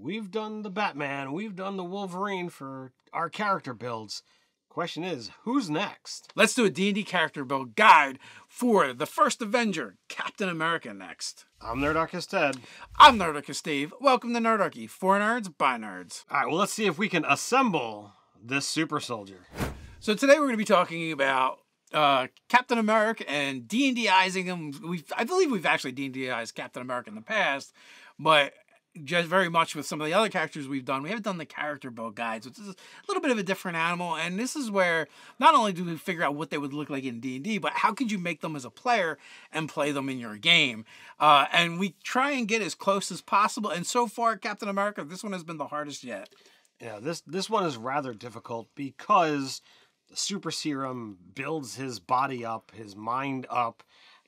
We've done the Batman, we've done the Wolverine for our character builds. Question is, who's next? Let's do a D&D character build guide for the first Avenger, Captain America next. I'm Nerdarchist Ted. I'm Nerdarchist Steve. Welcome to Nerdarchy, for nerds, by nerds. All right, well, let's see if we can assemble this super soldier. So today we're going to be talking about uh, Captain America and D&Dizing him. we I believe we've actually D&Dized Captain America in the past, but just very much with some of the other characters we've done. We haven't done the character build guides, which is a little bit of a different animal. And this is where not only do we figure out what they would look like in D and D, but how could you make them as a player and play them in your game? Uh, and we try and get as close as possible. And so far, Captain America, this one has been the hardest yet. Yeah, this this one is rather difficult because the super serum builds his body up, his mind up.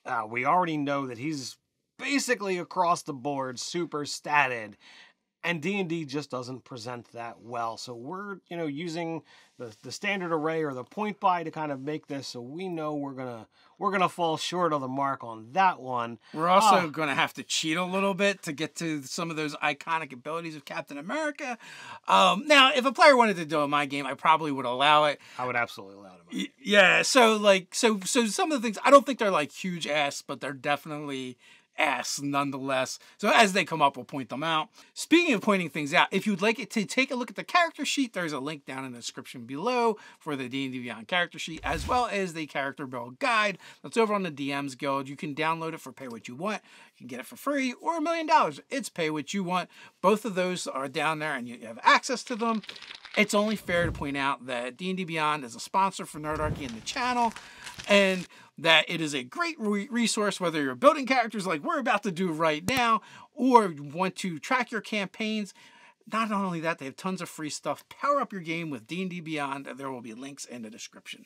Uh, we already know that he's basically across the board super statted and D&D just doesn't present that well. So we're, you know, using the, the standard array or the point by to kind of make this so we know we're going to we're going to fall short of the mark on that one. We're also uh, ah. going to have to cheat a little bit to get to some of those iconic abilities of Captain America. Um, now, if a player wanted to do it in my game, I probably would allow it. I would absolutely allow it. Yeah, so like so so some of the things I don't think they're like huge ass, but they're definitely ass nonetheless. So as they come up, we'll point them out. Speaking of pointing things out, if you'd like it to take a look at the character sheet, there's a link down in the description below for the D&D Beyond character sheet, as well as the character build guide that's over on the DMs Guild. You can download it for pay what you want. You can get it for free or a million dollars. It's pay what you want. Both of those are down there and you have access to them. It's only fair to point out that D&D Beyond is a sponsor for Nerdarchy and the channel. And that it is a great re- resource whether you're building characters like we're about to do right now or want to track your campaigns not only that they have tons of free stuff power up your game with d&d beyond there will be links in the description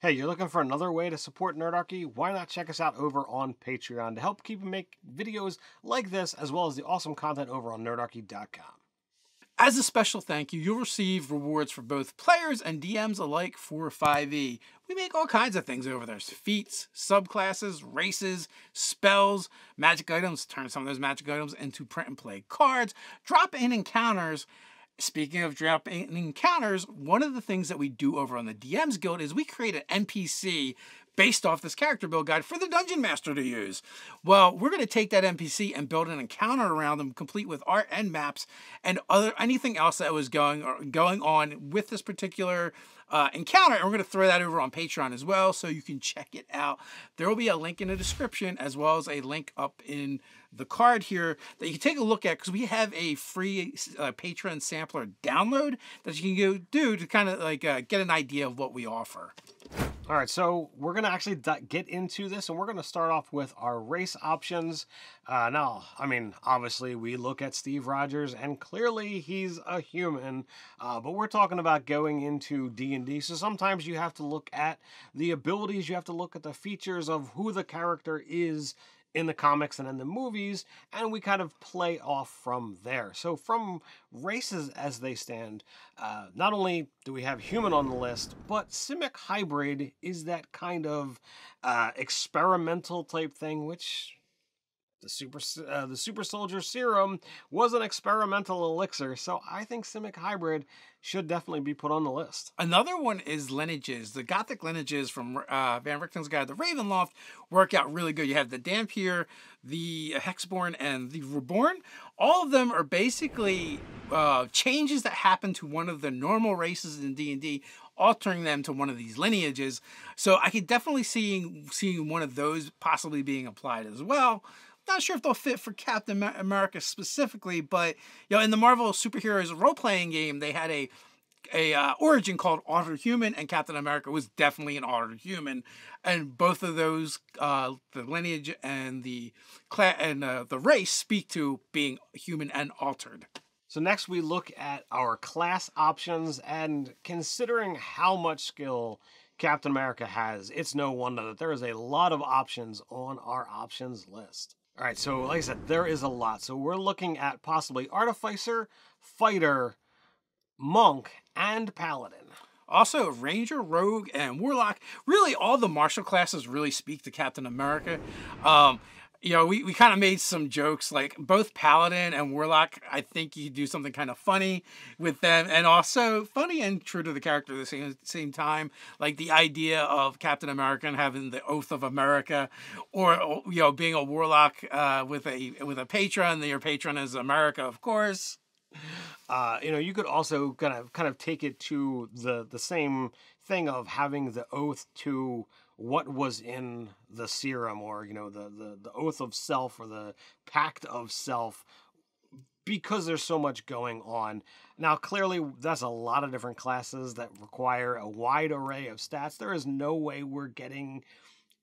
hey you're looking for another way to support nerdarchy why not check us out over on patreon to help keep make videos like this as well as the awesome content over on nerdarchy.com as a special thank you, you'll receive rewards for both players and DMs alike for 5e. We make all kinds of things over there. Feats, subclasses, races, spells, magic items, turn some of those magic items into print and play cards, drop-in encounters, Speaking of drop-in encounters, one of the things that we do over on the DMs Guild is we create an NPC based off this character build guide for the dungeon master to use. Well, we're going to take that NPC and build an encounter around them, complete with art and maps and other anything else that was going or uh, going on with this particular uh, encounter. And we're going to throw that over on Patreon as well, so you can check it out. There will be a link in the description as well as a link up in the card here that you can take a look at because we have a free uh, Patreon sampler download that you can go do to kind of like uh, get an idea of what we offer. All right, so we're gonna actually get into this and we're gonna start off with our race options. Uh, now, I mean, obviously we look at Steve Rogers and clearly he's a human, uh, but we're talking about going into D&D. So sometimes you have to look at the abilities, you have to look at the features of who the character is in the comics and in the movies, and we kind of play off from there. So, from races as they stand, uh, not only do we have human on the list, but Simic Hybrid is that kind of uh, experimental type thing, which the super uh, the super soldier serum was an experimental elixir, so I think Simic Hybrid should definitely be put on the list. Another one is lineages. The Gothic lineages from uh, Van Richten's guide, the Ravenloft, work out really good. You have the Dampier, the Hexborn, and the Reborn. All of them are basically uh, changes that happen to one of the normal races in D&D altering them to one of these lineages. So I could definitely see seeing one of those possibly being applied as well. Not sure if they'll fit for Captain America specifically, but you know, in the Marvel superheroes role playing game, they had a a uh, origin called Altered Human, and Captain America was definitely an Altered Human, and both of those, uh, the lineage and the and uh, the race, speak to being human and altered. So next we look at our class options, and considering how much skill Captain America has, it's no wonder that there is a lot of options on our options list. All right, so like I said, there is a lot. So we're looking at possibly Artificer, Fighter, Monk, and Paladin. Also, Ranger, Rogue, and Warlock. Really, all the martial classes really speak to Captain America. Um, you know, we, we kind of made some jokes like both Paladin and Warlock. I think you do something kind of funny with them, and also funny and true to the character at the same same time. Like the idea of Captain America having the oath of America, or you know, being a Warlock uh, with a with a patron. Your patron is America, of course. Uh, you know, you could also kind of kind of take it to the the same thing of having the oath to what was in the serum or you know the the, the oath of self or the pact of self because there's so much going on. Now, clearly, that's a lot of different classes that require a wide array of stats. There is no way we're getting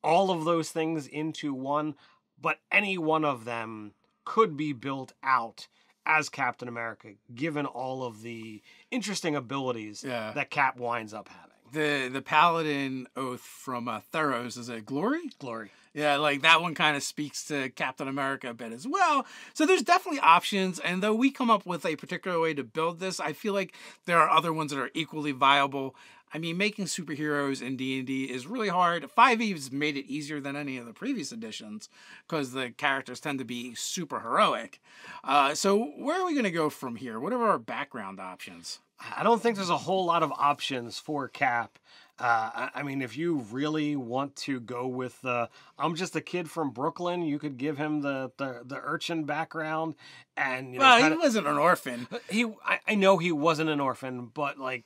all of those things into one, but any one of them could be built out as Captain America, given all of the interesting abilities yeah. that Cap winds up having the the paladin oath from uh, Theros is it glory? Glory. Yeah, like that one kind of speaks to Captain America a bit as well. So there's definitely options, and though we come up with a particular way to build this, I feel like there are other ones that are equally viable. I mean, making superheroes in D&D is really hard. 5e's made it easier than any of the previous editions because the characters tend to be super heroic. Uh, so where are we going to go from here? What are our background options? I don't think there's a whole lot of options for Cap. Uh, I mean, if you really want to go with the "I'm just a kid from Brooklyn," you could give him the the, the urchin background, and you know, well, of he wasn't an orphan. He, I, I know he wasn't an orphan, but like,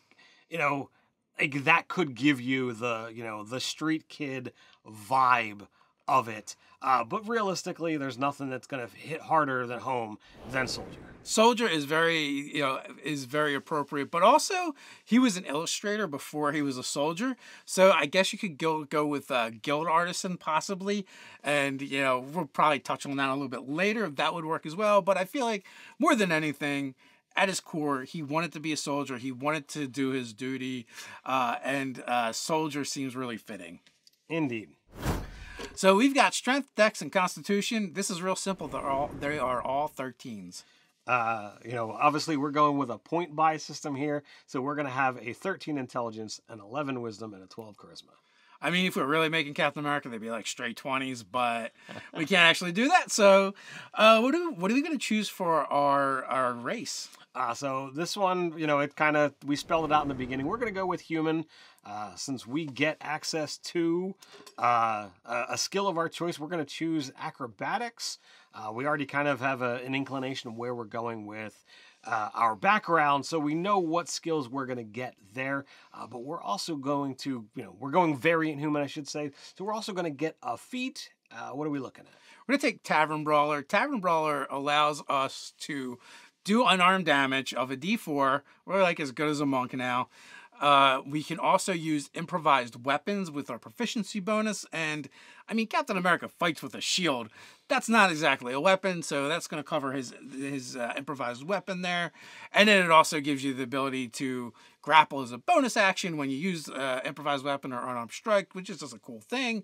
you know, like that could give you the you know the street kid vibe of it. Uh, but realistically, there's nothing that's going to hit harder than home than Soldier. Soldier is very you know is very appropriate, but also he was an illustrator before he was a soldier. So I guess you could go go with uh, Guild Artisan possibly, and you know we'll probably touch on that a little bit later. That would work as well. But I feel like more than anything at his core, he wanted to be a soldier. He wanted to do his duty, uh, and uh, soldier seems really fitting. Indeed. So we've got strength, dex, and constitution. This is real simple. They're all they are all thirteens. Uh, you know, obviously we're going with a point buy system here, so we're going to have a 13 intelligence, an 11 wisdom, and a 12 charisma. I mean, if we are really making Captain America, they'd be like straight twenties, but we can't actually do that. So, uh, what are what are we gonna choose for our our race? Uh, so this one, you know, it kind of we spelled it out in the beginning. We're gonna go with human, uh, since we get access to uh, a skill of our choice. We're gonna choose acrobatics. Uh, we already kind of have a, an inclination of where we're going with uh, our background so we know what skills we're going to get there. Uh, but we're also going to, you know, we're going variant human, I should say. So we're also going to get a feat. Uh, what are we looking at? We're going to take Tavern Brawler. Tavern Brawler allows us to do unarmed damage of a d4. We're like as good as a monk now. Uh, we can also use improvised weapons with our proficiency bonus, and I mean, Captain America fights with a shield. That's not exactly a weapon, so that's going to cover his his uh, improvised weapon there. And then it also gives you the ability to grapple as a bonus action when you use uh, improvised weapon or unarmed strike, which is just a cool thing.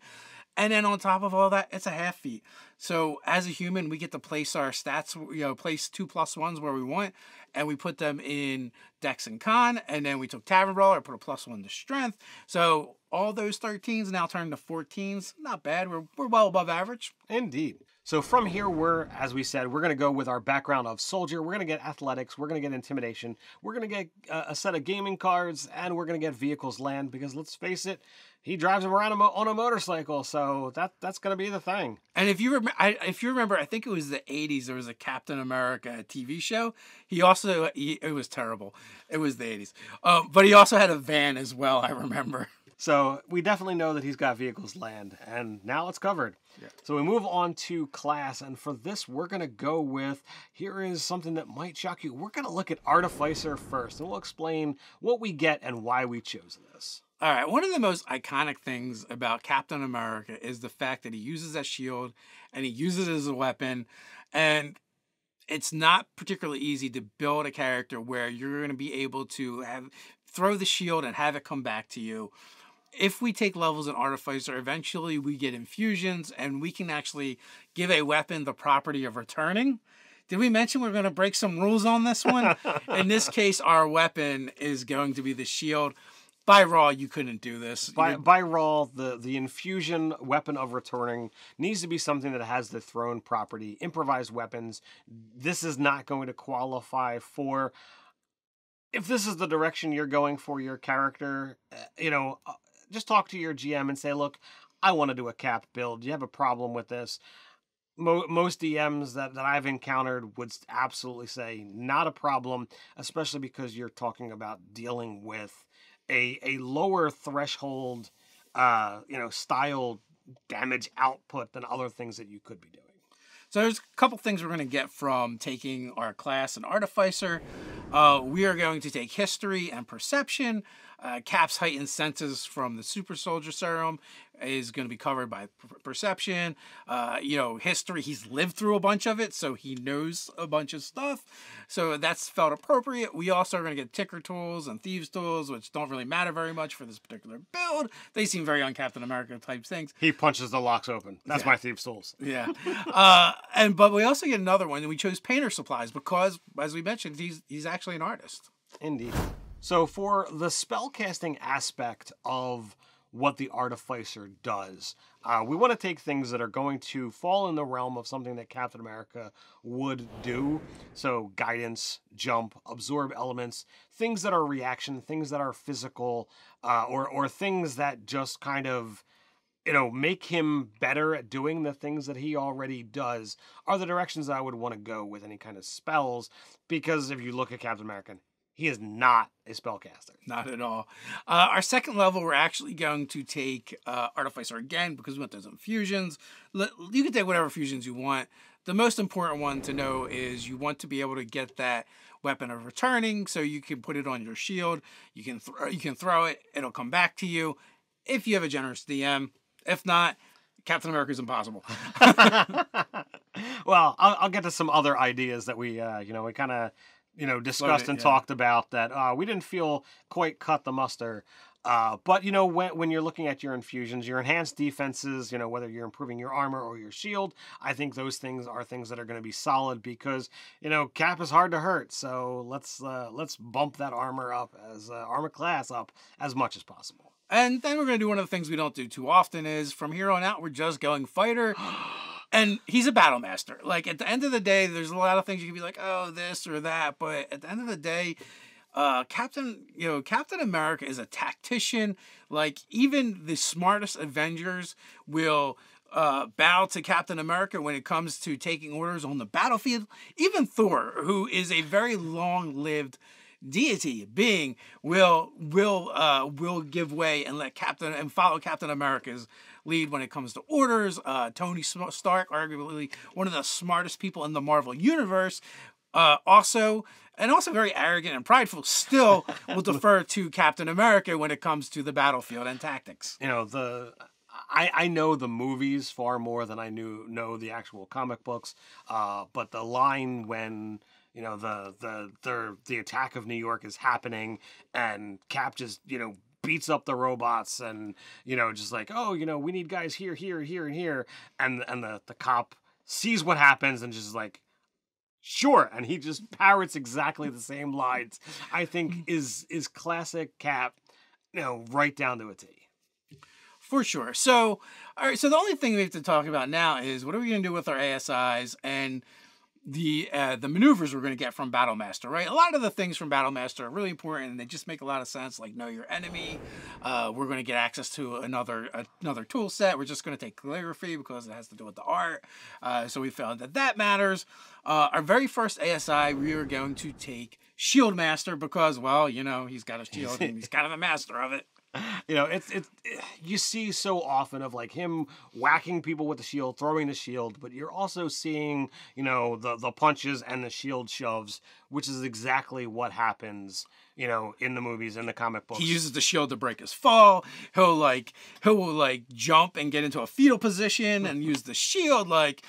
And then on top of all that, it's a half feet. So as a human, we get to place our stats, you know, place two plus ones where we want, and we put them in Dex and Con, and then we took Tavern Brawler, put a plus one to Strength. So all those 13s now turn to 14s. Not bad. We're, we're well above average. Indeed. So from here, we're, as we said, we're going to go with our background of soldier. We're going to get athletics. We're going to get intimidation. We're going to get a, uh, a set of gaming cards and we're going to get vehicles land because let's face it, he drives him around on a motorcycle. So that that's going to be the thing. And if you remember, if you remember, I think it was the '80s. There was a Captain America TV show. He also he, it was terrible. It was the '80s, um, but he also had a van as well. I remember. So we definitely know that he's got vehicles land, and now it's covered. Yeah. So we move on to class, and for this, we're going to go with here is something that might shock you. We're going to look at Artificer first, and we'll explain what we get and why we chose this. All right, one of the most iconic things about Captain America is the fact that he uses that shield and he uses it as a weapon. And it's not particularly easy to build a character where you're going to be able to have throw the shield and have it come back to you if we take levels in artificer, eventually we get infusions and we can actually give a weapon the property of returning. Did we mention we're going to break some rules on this one? In this case, our weapon is going to be the shield. By raw, you couldn't do this. By, by raw, the, the infusion weapon of returning needs to be something that has the thrown property. Improvised weapons. This is not going to qualify for if this is the direction you're going for your character, uh, you know, uh, just talk to your GM and say, look, I want to do a cap build. you have a problem with this? most DMs that, that I've encountered would absolutely say not a problem, especially because you're talking about dealing with a a lower threshold, uh, you know, style damage output than other things that you could be doing. So there's a couple things we're going to get from taking our class in Artificer. Uh, we are going to take history and perception. Uh, Cap's heightened senses from the super soldier serum is going to be covered by perception. Uh, you know, history, he's lived through a bunch of it, so he knows a bunch of stuff. So that's felt appropriate. We also are going to get ticker tools and thieves tools, which don't really matter very much for this particular build. They seem very on Captain America type things. He punches the locks open. That's yeah. my thieves tools. Yeah. uh, and But we also get another one, and we chose painter supplies because, as we mentioned, he's, he's actually an artist. Indeed. So for the spellcasting aspect of what the Artificer does, uh, we want to take things that are going to fall in the realm of something that Captain America would do. So guidance, jump, absorb elements, things that are reaction, things that are physical, uh, or or things that just kind of you know, make him better at doing the things that he already does are the directions that I would want to go with any kind of spells. Because if you look at Captain America, he is not a spellcaster. Not at all. Uh, our second level, we're actually going to take uh, Artificer again because we want those fusions. you can take whatever fusions you want. The most important one to know is you want to be able to get that weapon of returning, so you can put it on your shield. You can throw, you can throw it. It'll come back to you if you have a generous DM. If not, Captain America is impossible. well, I'll, I'll, get to some other ideas that we, uh, you know, we kind of you know discussed it, and yeah. talked about that uh, we didn't feel quite cut the muster. Uh, but you know when when you're looking at your infusions, your enhanced defenses, you know whether you're improving your armor or your shield, I think those things are things that are going to be solid because you know cap is hard to hurt. So let's uh, let's bump that armor up as uh, armor class up as much as possible. And then we're going to do one of the things we don't do too often is from here on out we're just going fighter. and he's a battle master. Like at the end of the day, there's a lot of things you can be like, oh, this or that. But at the end of the day, uh, Captain, you know, Captain America is a tactician. Like even the smartest Avengers will uh, bow to Captain America when it comes to taking orders on the battlefield. Even Thor, who is a very long-lived deity being, will will uh, will give way and let Captain and follow Captain America's lead when it comes to orders. Uh, Tony Stark, arguably one of the smartest people in the Marvel Universe, uh, also and also very arrogant and prideful still will defer to captain america when it comes to the battlefield and tactics you know the I, I know the movies far more than I knew know the actual comic books, uh, but the line when you know the the the the attack of New York is happening and Cap just you know beats up the robots and you know just like oh you know we need guys here here here and here and and the the cop sees what happens and just like sure and he just parrots exactly the same lines i think mm. is is classic cap you know right down to a t for sure so all right so the only thing we have to talk about now is what are we going to do with our asis and the uh, the maneuvers we're going to get from Battlemaster, right? A lot of the things from Battlemaster are really important, and they just make a lot of sense. Like know your enemy. Uh, we're going to get access to another another tool set. We're just going to take calligraphy because it has to do with the art. Uh, so we found that that matters. Uh, our very first ASI, we are going to take shield master because, well, you know, he's got a shield and he's kind of a master of it. You know, it's it's you see so often of like him whacking people with the shield, throwing the shield, but you're also seeing, you know, the the punches and the shield shoves, which is exactly what happens you know, in the movies, in the comic books. He uses the shield to break his fall. He'll like he'll like jump and get into a fetal position and use the shield like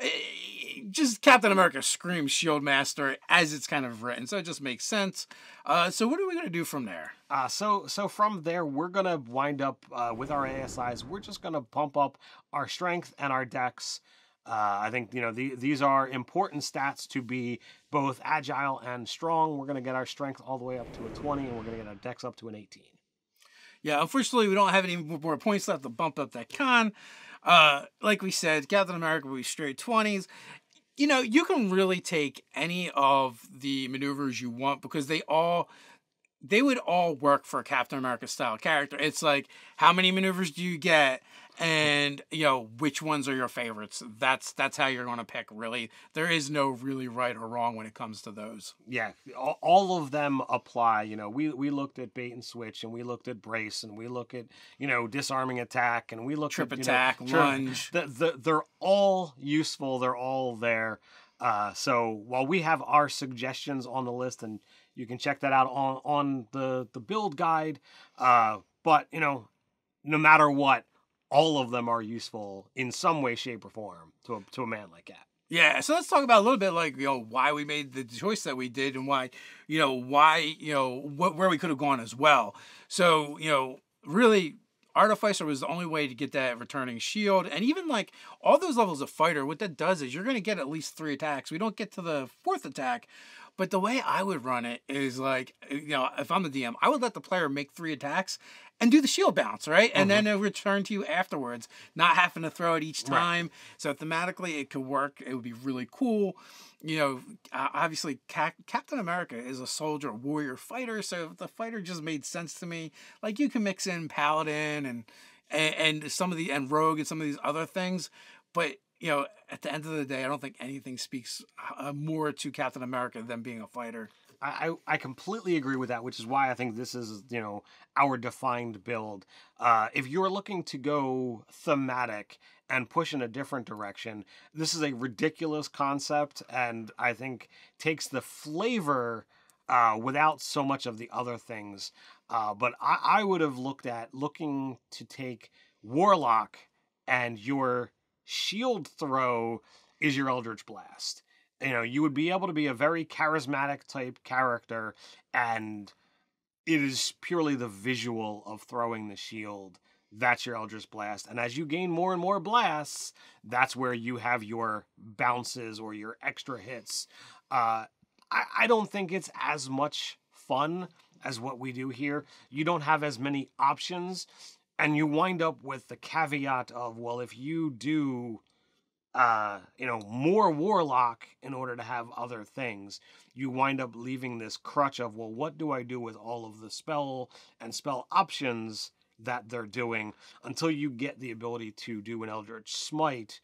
Eh, just Captain America screams Shield Master as it's kind of written, so it just makes sense. Uh, so what are we gonna do from there? Uh, so so from there, we're gonna wind up uh, with our ASIs. We're just gonna pump up our strength and our dex. Uh, I think you know the, these are important stats to be both agile and strong. We're going to get our strength all the way up to a 20, and we're going to get our dex up to an 18. Yeah, unfortunately, we don't have any more points left to bump up that con. Uh, like we said, Captain America will be straight 20s. You know, you can really take any of the maneuvers you want because they all they would all work for a Captain America style character. It's like how many maneuvers do you get? and you know which ones are your favorites that's that's how you're going to pick really there is no really right or wrong when it comes to those yeah all of them apply you know we we looked at bait and switch and we looked at brace and we look at you know disarming attack and we look trip at, attack know, lunge the, the, they're all useful they're all there uh, so while we have our suggestions on the list and you can check that out on on the the build guide uh, but you know no matter what all of them are useful in some way, shape, or form to a, to a man like that. Yeah, so let's talk about a little bit like you know why we made the choice that we did and why you know why you know what where we could have gone as well. So you know really Artificer was the only way to get that returning shield. And even like all those levels of fighter, what that does is you're going to get at least three attacks. We don't get to the fourth attack but the way I would run it is like, uh, you know, if I'm the DM, I would let the player make three attacks and do the shield bounce, right? And mm-hmm. then it'll return to you afterwards, not having to throw it each time. Right. So thematically, it could work. It would be really cool. You know, uh, obviously, Cap- Captain America is a soldier, warrior, fighter. So the fighter just made sense to me. Like you can mix in paladin and, and some of the and rogue and some of these other things, but you know, at the end of the day, I don't think anything speaks uh, more to Captain America than being a fighter. I, I completely agree with that, which is why I think this is, you know, our defined build. Uh, if you're looking to go thematic and push in a different direction, this is a ridiculous concept and I think takes the flavor uh, without so much of the other things. Uh, but I, I would have looked at looking to take Warlock and your shield throw is your Eldritch Blast. You know, you would be able to be a very charismatic type character, and it is purely the visual of throwing the shield. That's your Eldritch Blast. And as you gain more and more blasts, that's where you have your bounces or your extra hits. Uh, I, I don't think it's as much fun as what we do here. You don't have as many options and you wind up with the caveat of well if you do uh, you know more warlock in order to have other things you wind up leaving this crutch of well what do i do with all of the spell and spell options that they're doing until you get the ability to do an eldritch smite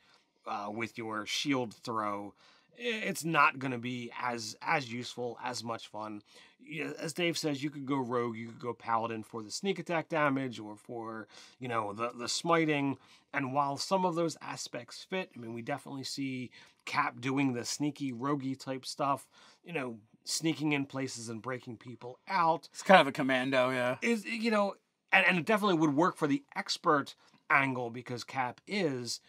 uh, with your shield throw it's not going to be as as useful, as much fun. as Dave says, you could go rogue, you could go paladin for the sneak attack damage or for you know the the smiting. And while some of those aspects fit, I mean, we definitely see Cap doing the sneaky roguey type stuff. You know, sneaking in places and breaking people out. It's kind of a commando, yeah. Is you know, and, and it definitely would work for the expert angle because Cap is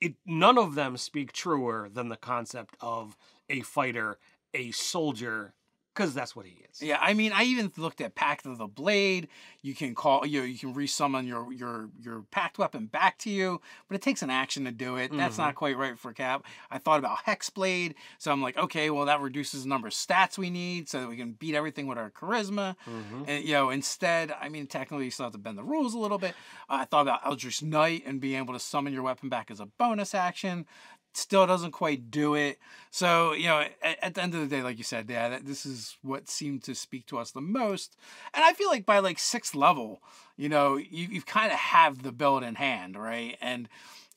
it none of them speak truer than the concept of a fighter, a soldier, because that's what he is. Yeah, I mean, I even looked at Pact of the Blade. You can call you know, you can resummon your your your packed weapon back to you, but it takes an action to do it. That's mm -hmm. not mm-hmm. quite right for Cap. I thought about Hexblade, so I'm like, okay, well that reduces the number of stats we need so that we can beat everything with our charisma. Mm -hmm. And you know, instead, I mean, technically you still have to bend the rules a little bit. Uh, I thought about Eldritch Knight and being able to summon your weapon back as a bonus action still doesn't quite do it. So, you know, at, at, the end of the day, like you said, yeah, that, this is what seemed to speak to us the most. And I feel like by like sixth level, you know, you, you kind of have the build in hand, right? And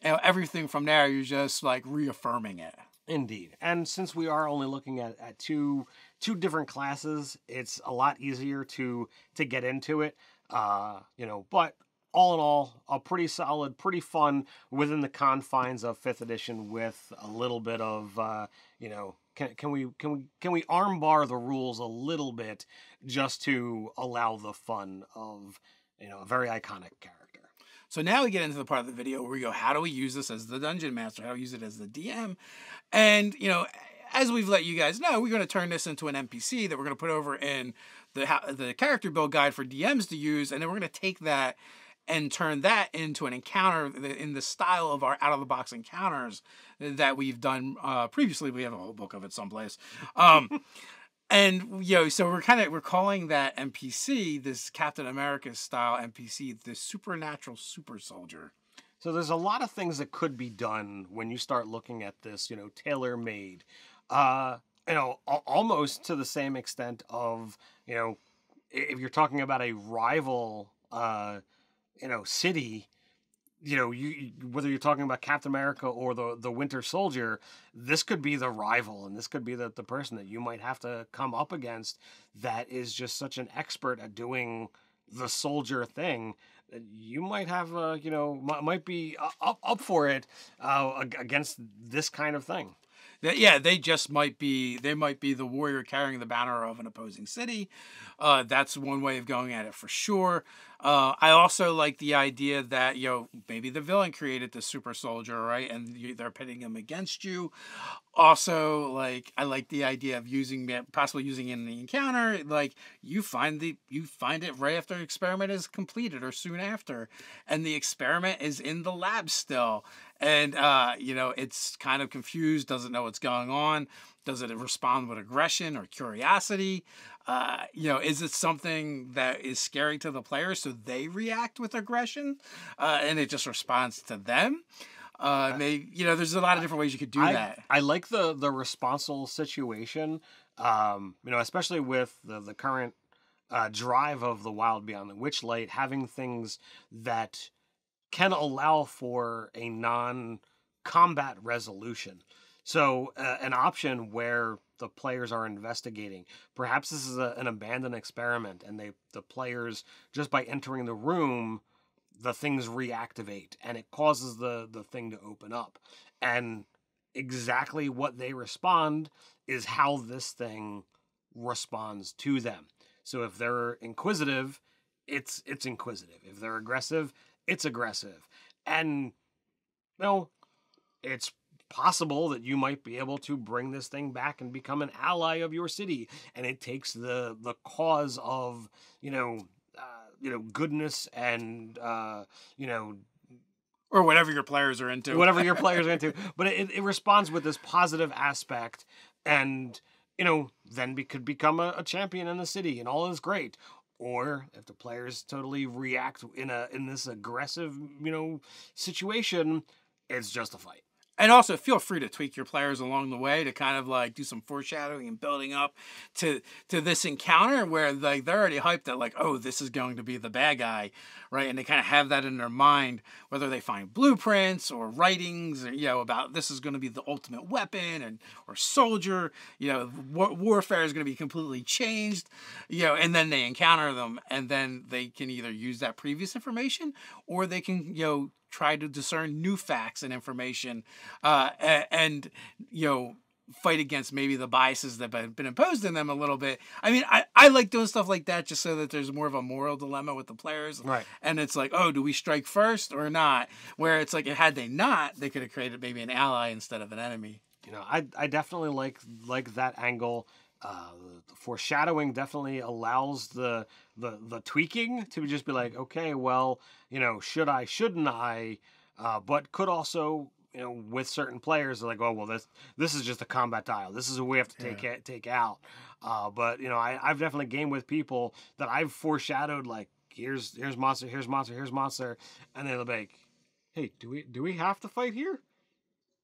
you know, everything from there, you're just like reaffirming it. Indeed. And since we are only looking at, at two two different classes, it's a lot easier to to get into it. Uh, you know, but all in all, a pretty solid, pretty fun within the confines of fifth edition with a little bit of, uh, you know, can, can we can we can we armbar the rules a little bit just to allow the fun of you know a very iconic character. So now we get into the part of the video where we go, how do we use this as the dungeon master? How do we use it as the DM? And you know, as we've let you guys know, we're going to turn this into an NPC that we're going to put over in the the character build guide for DMs to use, and then we're going to take that and turn that into an encounter in the style of our out of the box encounters that we've done uh, previously. We have a whole book of it someplace. Um, and you know, so we're kind of we're calling that NPC this Captain America style NPC, the supernatural super soldier. So there's a lot of things that could be done when you start looking at this, you know, tailor made, uh, you know, almost to the same extent of, you know, if you're talking about a rival uh, you know city you know you whether you're talking about captain america or the the winter soldier this could be the rival and this could be the, the person that you might have to come up against that is just such an expert at doing the soldier thing you might have uh, you know might be uh, up, up for it uh, against this kind of thing that yeah, they just might be they might be the warrior carrying the banner of an opposing city. Uh, that's one way of going at it for sure. Uh, I also like the idea that you know maybe the villain created the super soldier, right? And you, they're pitting him against you. Also, like I like the idea of using possibly using it in the encounter. Like you find the you find it right after experiment is completed or soon after, and the experiment is in the lab still, and uh, you know it's kind of confused doesn't know what's going on does it respond with aggression or curiosity uh, you know is it something that is scary to the player so they react with aggression uh, and it just responds to them uh, they, you know, there's a lot of different ways you could do I, that. I like the the responsible situation, um, you know, especially with the the current uh, drive of the Wild Beyond the Witchlight, having things that can allow for a non combat resolution. So, uh, an option where the players are investigating. Perhaps this is a, an abandoned experiment, and they the players just by entering the room, the things reactivate, and it causes the the thing to open up. And exactly what they respond is how this thing responds to them. So, if they're inquisitive, it's it's inquisitive. If they're aggressive, it's aggressive. And, you know, it's possible that you might be able to bring this thing back and become an ally of your city. And it takes the, the cause of, you know, uh, you know, goodness and, uh, you know, or whatever your players are into. Whatever your players are into. But it, it responds with this positive aspect and you know, then be, could become a, a, champion in the city, and all is great or if the players totally react in a in this aggressive you know situation, it's just a fight. And also feel free to tweak your players along the way to kind of like do some foreshadowing and building up to to this encounter where like they're already hyped that like, oh, this is going to be the bad guy, right? And they kind of have that in their mind, whether they find blueprints or writings or you know, about this is going to be the ultimate weapon and or soldier, you know, war warfare is going to be completely changed, you know, and then they encounter them and then they can either use that previous information or they can, you know, try to discern new facts and information uh, and you know fight against maybe the biases that have been imposed in them a little bit. I mean, I, I like doing stuff like that just so that there's more of a moral dilemma with the players. Right. And it's like, oh, do we strike first or not? Where it's like, had they not, they could have created maybe an ally instead of an enemy. You know, I, I definitely like like that angle. Uh, the foreshadowing definitely allows the, the the tweaking to just be like, mm-hmm. okay, well, you know, should I, shouldn't I? Uh, but could also, you know, with certain players, like, oh, well, this this is just a combat dial. This is what we have to take yeah. take out. Uh, but you know, I, I've definitely gamed with people that I've foreshadowed, like, here's here's monster, here's monster, here's monster, and they're like, hey, do we do we have to fight here?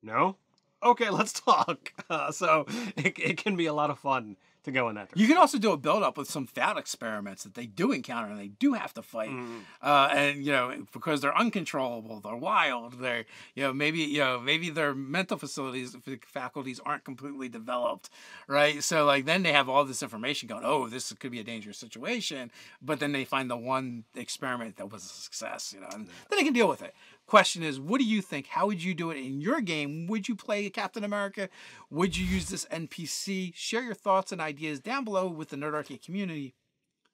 No, okay, let's talk. Uh, so it, it can be a lot of fun to go in that direction. You can also do a build up with some fat experiments that they do encounter and they do have to fight. Mm. Uh, and you know, because they're uncontrollable, they're wild, they're you know, maybe you know, maybe their mental facilities faculties aren't completely developed, right? So like then they have all this information going, oh, this could be a dangerous situation, but then they find the one experiment that was a success, you know, and yeah. then they can deal with it. Question is, what do you think? How would you do it in your game? Would you play Captain America? Would you use this NPC? Share your thoughts and ideas down below with the Nerdarchy community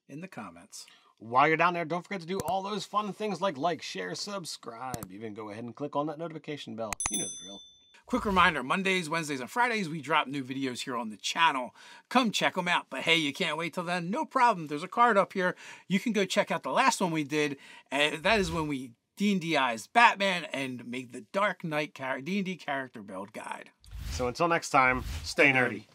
in the comments. While you're down there, don't forget to do all those fun things like like, share, subscribe. Even go ahead and click on that notification bell. You know the drill. Quick reminder, Mondays, Wednesdays, and Fridays, we drop new videos here on the channel. Come check them out. But hey, you can't wait till then. No problem. There's a card up here. You can go check out the last one we did. And that is when we d and d eyes Batman and make the Dark Knight D&D character build guide. So until next time, stay nerdy.